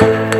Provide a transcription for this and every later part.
Thank you.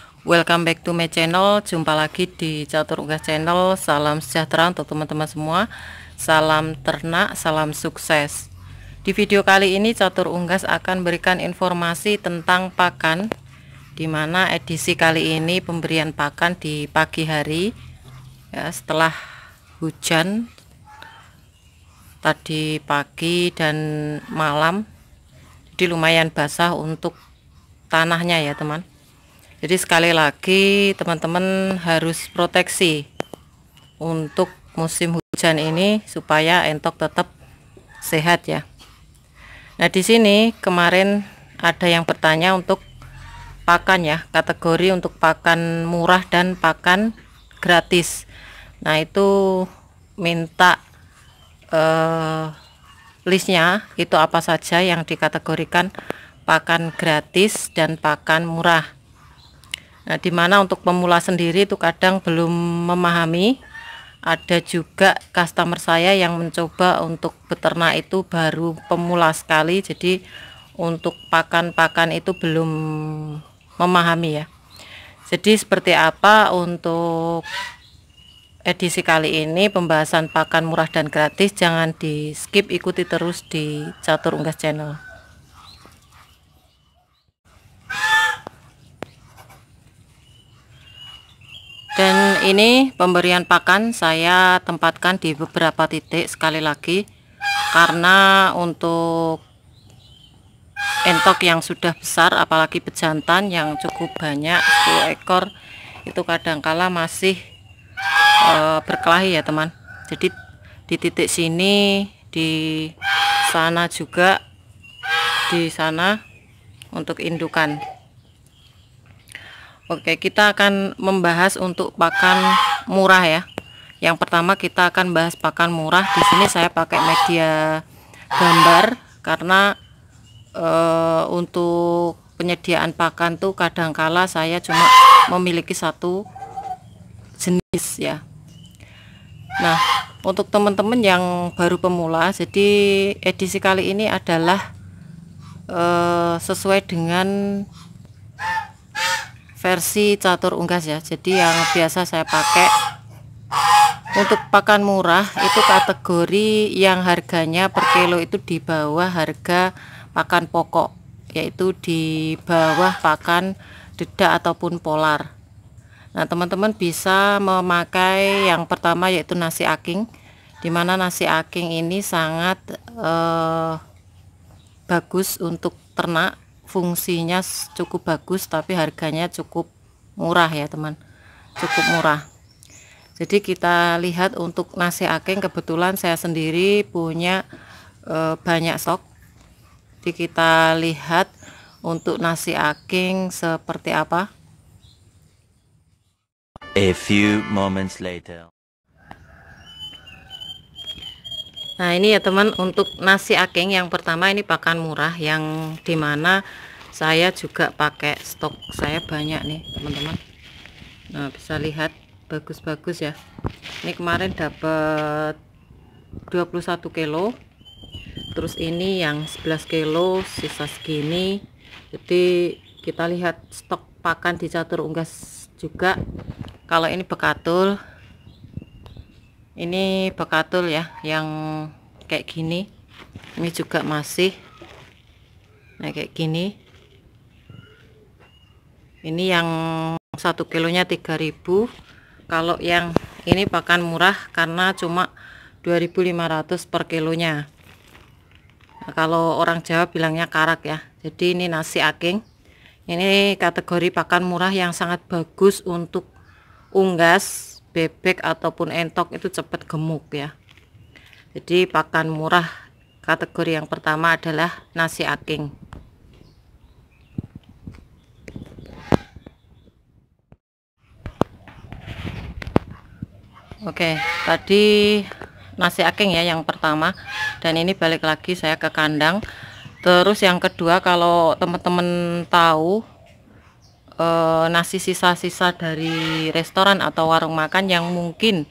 Welcome back to my channel Jumpa lagi di Catur Unggas channel Salam sejahtera untuk teman-teman semua Salam ternak, salam sukses Di video kali ini Catur Unggas akan berikan informasi tentang pakan Dimana edisi kali ini pemberian pakan di pagi hari ya, Setelah hujan Tadi pagi dan malam Jadi lumayan basah untuk tanahnya ya teman jadi sekali lagi teman-teman harus proteksi untuk musim hujan ini supaya entok tetap sehat ya. Nah, di sini kemarin ada yang bertanya untuk pakan ya, kategori untuk pakan murah dan pakan gratis. Nah, itu minta eh listnya itu apa saja yang dikategorikan pakan gratis dan pakan murah. Nah, di mana untuk pemula sendiri itu kadang belum memahami. Ada juga customer saya yang mencoba untuk beternak itu baru pemula sekali, jadi untuk pakan-pakan itu belum memahami ya. Jadi seperti apa untuk edisi kali ini pembahasan pakan murah dan gratis jangan di skip ikuti terus di Catur Unggas Channel. dan ini pemberian pakan saya tempatkan di beberapa titik sekali lagi karena untuk entok yang sudah besar apalagi pejantan yang cukup banyak 10 ekor itu kadangkala masih e, berkelahi ya teman jadi di titik sini di sana juga di sana untuk indukan Oke, kita akan membahas untuk pakan murah ya. Yang pertama kita akan bahas pakan murah. Di sini saya pakai media gambar karena e, untuk penyediaan pakan tuh kadangkala saya cuma memiliki satu jenis ya. Nah, untuk teman-teman yang baru pemula, jadi edisi kali ini adalah e, sesuai dengan versi catur unggas ya jadi yang biasa saya pakai untuk pakan murah itu kategori yang harganya per kilo itu di bawah harga pakan pokok yaitu di bawah pakan dedak ataupun polar nah teman-teman bisa memakai yang pertama yaitu nasi aking dimana nasi aking ini sangat eh, bagus untuk ternak fungsinya cukup bagus tapi harganya cukup murah ya teman cukup murah jadi kita lihat untuk nasi aking kebetulan saya sendiri punya e, banyak stok jadi kita lihat untuk nasi aking seperti apa a few moments later Nah ini ya teman untuk nasi aking yang pertama ini pakan murah yang dimana saya juga pakai stok saya banyak nih teman-teman Nah bisa lihat bagus-bagus ya ini kemarin dapat 21 kilo terus ini yang 11 kilo sisa segini jadi kita lihat stok pakan di catur unggas juga kalau ini bekatul ini bekatul ya yang kayak gini ini juga masih nah kayak gini ini yang satu kilonya 3000 kalau yang ini pakan murah karena cuma 2500 per kilonya nah, kalau orang Jawa bilangnya karak ya jadi ini nasi aking ini kategori pakan murah yang sangat bagus untuk unggas bebek ataupun entok itu cepat gemuk ya jadi pakan murah kategori yang pertama adalah nasi aking Oke tadi nasi aking ya yang pertama dan ini balik lagi saya ke kandang terus yang kedua kalau teman-teman tahu e, nasi sisa-sisa dari restoran atau warung makan yang mungkin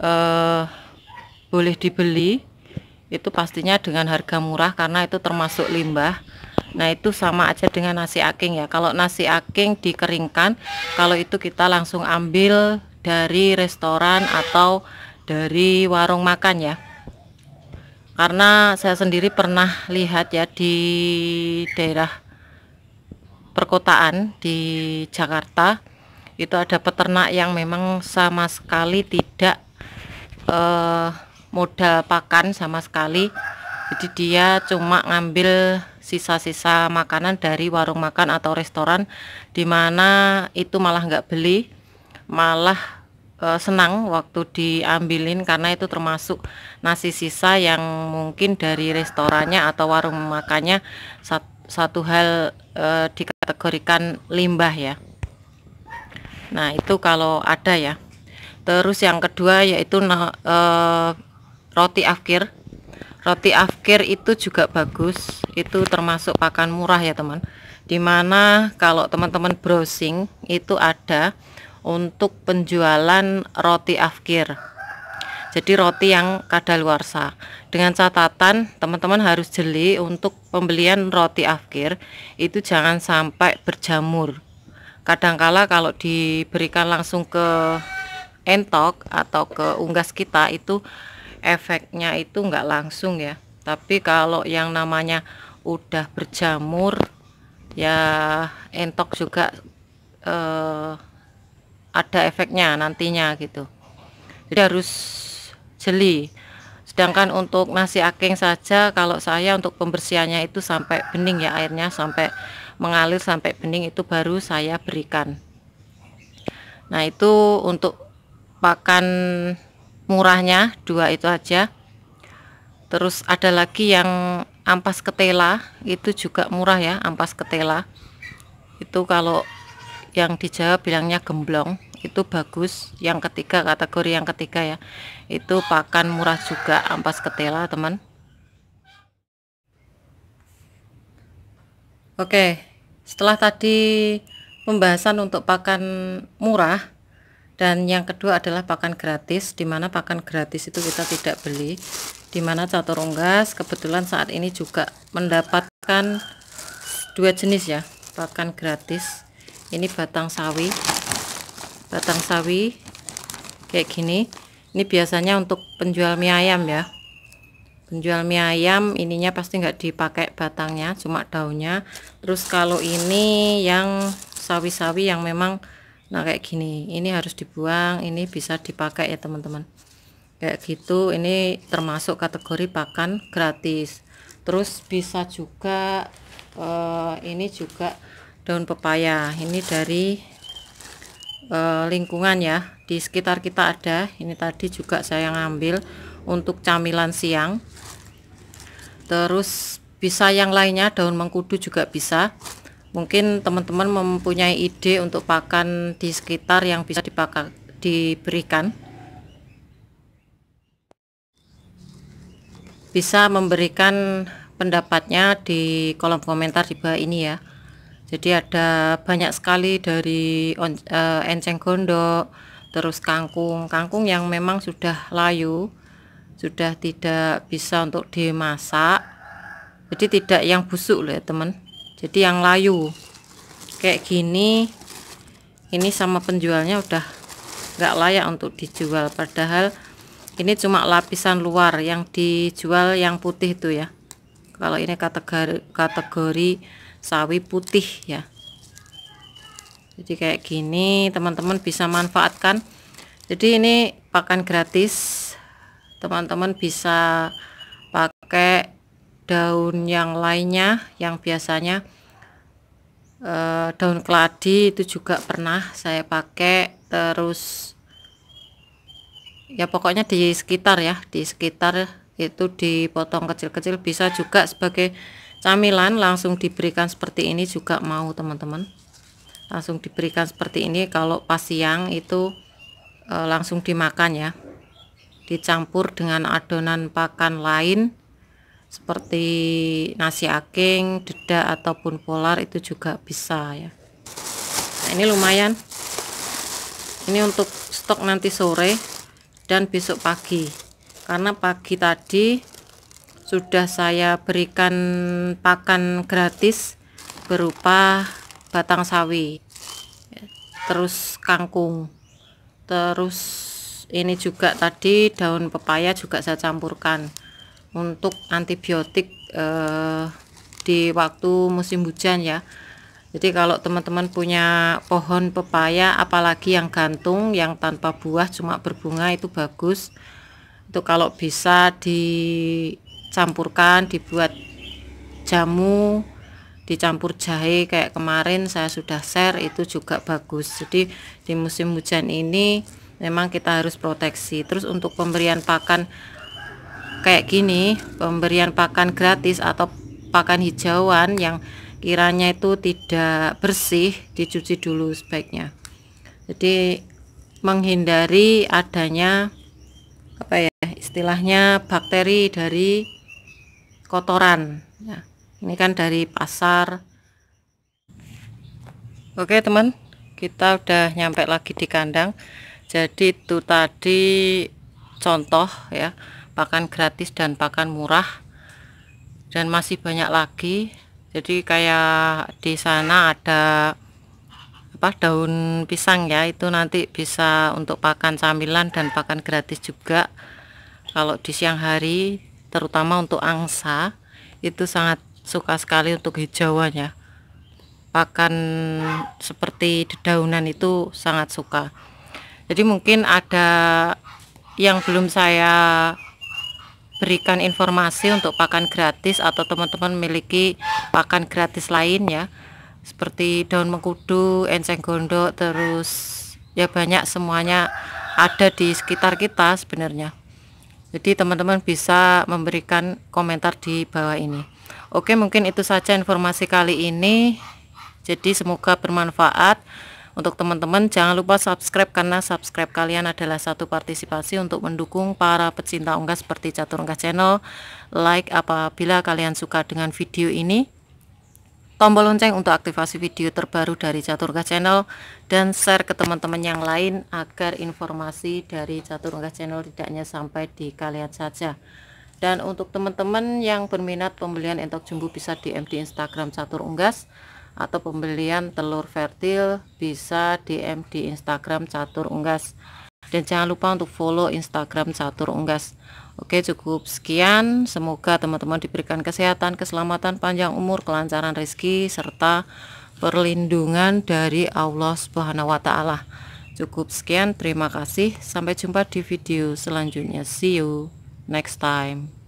e, boleh dibeli itu pastinya dengan harga murah karena itu termasuk limbah nah itu sama aja dengan nasi aking ya kalau nasi aking dikeringkan kalau itu kita langsung ambil dari restoran atau dari warung makan ya karena saya sendiri pernah lihat ya di daerah perkotaan di Jakarta itu ada peternak yang memang sama sekali tidak eh, modal pakan sama sekali jadi dia cuma ngambil sisa-sisa makanan dari warung makan atau restoran dimana itu malah nggak beli malah eh, senang waktu diambilin karena itu termasuk nasi sisa yang mungkin dari restorannya atau warung makannya satu hal e, dikategorikan limbah ya nah itu kalau ada ya terus yang kedua yaitu e, roti afkir roti afkir itu juga bagus itu termasuk pakan murah ya teman dimana kalau teman-teman browsing itu ada untuk penjualan roti afkir jadi roti yang kadaluarsa dengan catatan teman-teman harus jeli untuk pembelian roti afkir itu jangan sampai berjamur kadangkala kalau diberikan langsung ke entok atau ke unggas kita itu efeknya itu nggak langsung ya tapi kalau yang namanya udah berjamur ya entok juga eh, ada efeknya nantinya gitu jadi harus jeli Sedangkan untuk nasi aking saja kalau saya untuk pembersihannya itu sampai bening ya airnya sampai mengalir sampai bening itu baru saya berikan. Nah, itu untuk pakan murahnya dua itu aja. Terus ada lagi yang ampas ketela, itu juga murah ya, ampas ketela. Itu kalau yang dijawab bilangnya gemblong itu bagus yang ketiga kategori yang ketiga ya itu pakan murah juga ampas ketela teman Oke setelah tadi pembahasan untuk pakan murah dan yang kedua adalah pakan gratis dimana pakan gratis itu kita tidak beli dimana catur unggas kebetulan saat ini juga mendapatkan dua jenis ya pakan gratis ini batang sawi batang sawi kayak gini ini biasanya untuk penjual mie ayam ya penjual mie ayam ininya pasti nggak dipakai batangnya cuma daunnya terus kalau ini yang sawi-sawi yang memang nah kayak gini ini harus dibuang ini bisa dipakai ya teman-teman kayak gitu ini termasuk kategori pakan gratis terus bisa juga eh, ini juga daun pepaya ini dari eh, lingkungan ya di sekitar kita ada ini tadi juga saya ngambil untuk camilan siang terus bisa yang lainnya daun mengkudu juga bisa mungkin teman-teman mempunyai ide untuk pakan di sekitar yang bisa dipakai diberikan bisa memberikan pendapatnya di kolom komentar di bawah ini ya jadi ada banyak sekali dari on, uh, enceng gondok, terus kangkung, kangkung yang memang sudah layu, sudah tidak bisa untuk dimasak. Jadi tidak yang busuk loh ya teman. Jadi yang layu kayak gini, ini sama penjualnya udah nggak layak untuk dijual. Padahal ini cuma lapisan luar yang dijual yang putih itu ya. Kalau ini kategori kategori sawi putih ya jadi kayak gini teman-teman bisa manfaatkan jadi ini pakan gratis teman-teman bisa pakai daun yang lainnya yang biasanya e, daun keladi itu juga pernah saya pakai terus ya pokoknya di sekitar ya di sekitar itu dipotong kecil-kecil bisa juga sebagai camilan langsung diberikan seperti ini juga mau teman-teman langsung diberikan seperti ini kalau pas siang itu e, langsung dimakan ya dicampur dengan adonan pakan lain seperti nasi aking, dedak ataupun polar itu juga bisa ya nah, ini lumayan ini untuk stok nanti sore dan besok pagi karena pagi tadi sudah saya berikan pakan gratis berupa batang sawi terus kangkung terus ini juga tadi daun pepaya juga saya campurkan untuk antibiotik eh, di waktu musim hujan ya jadi kalau teman-teman punya pohon pepaya apalagi yang gantung yang tanpa buah cuma berbunga itu bagus itu kalau bisa di campurkan dibuat jamu dicampur jahe kayak kemarin saya sudah share itu juga bagus jadi di musim hujan ini memang kita harus proteksi terus untuk pemberian pakan kayak gini pemberian pakan gratis atau pakan hijauan yang kiranya itu tidak bersih dicuci dulu sebaiknya jadi menghindari adanya apa ya istilahnya bakteri dari kotoran ya ini kan dari pasar oke teman kita udah nyampe lagi di kandang jadi itu tadi contoh ya pakan gratis dan pakan murah dan masih banyak lagi jadi kayak di sana ada apa daun pisang ya itu nanti bisa untuk pakan camilan dan pakan gratis juga kalau di siang hari terutama untuk angsa itu sangat suka sekali untuk hijauan ya pakan seperti dedaunan itu sangat suka jadi mungkin ada yang belum saya berikan informasi untuk pakan gratis atau teman-teman memiliki pakan gratis lain ya seperti daun mengkudu, enceng gondok terus ya banyak semuanya ada di sekitar kita sebenarnya jadi teman-teman bisa memberikan komentar di bawah ini. Oke, mungkin itu saja informasi kali ini. Jadi semoga bermanfaat untuk teman-teman. Jangan lupa subscribe karena subscribe kalian adalah satu partisipasi untuk mendukung para pecinta unggas seperti Catur Unggas Channel. Like apabila kalian suka dengan video ini tombol lonceng untuk aktivasi video terbaru dari Caturka Channel dan share ke teman-teman yang lain agar informasi dari Caturka Channel tidaknya sampai di kalian saja dan untuk teman-teman yang berminat pembelian entok jumbo bisa DM di Instagram Catur Unggas atau pembelian telur vertil bisa DM di Instagram Catur Unggas dan jangan lupa untuk follow Instagram Catur Unggas Oke cukup sekian semoga teman-teman diberikan kesehatan keselamatan panjang umur kelancaran rezeki serta perlindungan dari Allah Subhanahu wa taala. Cukup sekian, terima kasih. Sampai jumpa di video selanjutnya. See you next time.